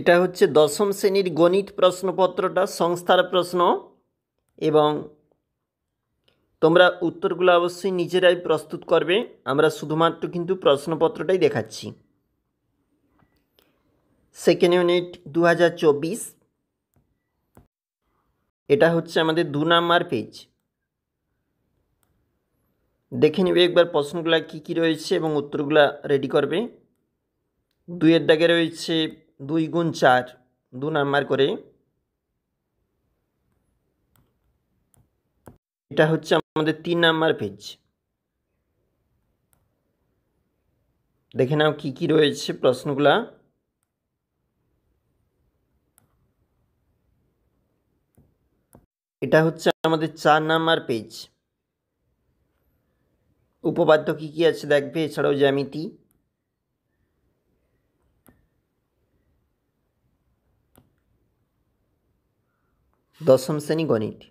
এটা হচ্ছে দশম শ্রেণীর গণিত প্রশ্নপত্রটা সংস্থার প্রশ্ন এবং তোমরা উত্তরগুলো অবশ্যই নিজেরাই প্রস্তুত করবে আমরা শুধুমাত্র কিন্তু প্রশ্নপত্রটাই দেখাচ্ছি সেকেন্ড ইউনিট দু হাজার এটা হচ্ছে আমাদের দু নাম্বার পেজ দেখে নেবে একবার প্রশ্নগুলো কী কী রয়েছে এবং উত্তরগুলো রেডি করবে দুয়ের দাগে রয়েছে দুই গুণ চার দু নাম্বার করে এটা হচ্ছে আমাদের তিন নাম্বার পেজ দেখে নাও কী কী রয়েছে প্রশ্নগুলা এটা হচ্ছে আমাদের চার নাম্বার পেজ উপপাদ্য কী কী আছে দেখবে এছাড়াও জ্যামিতি दशम श्रेणी गणित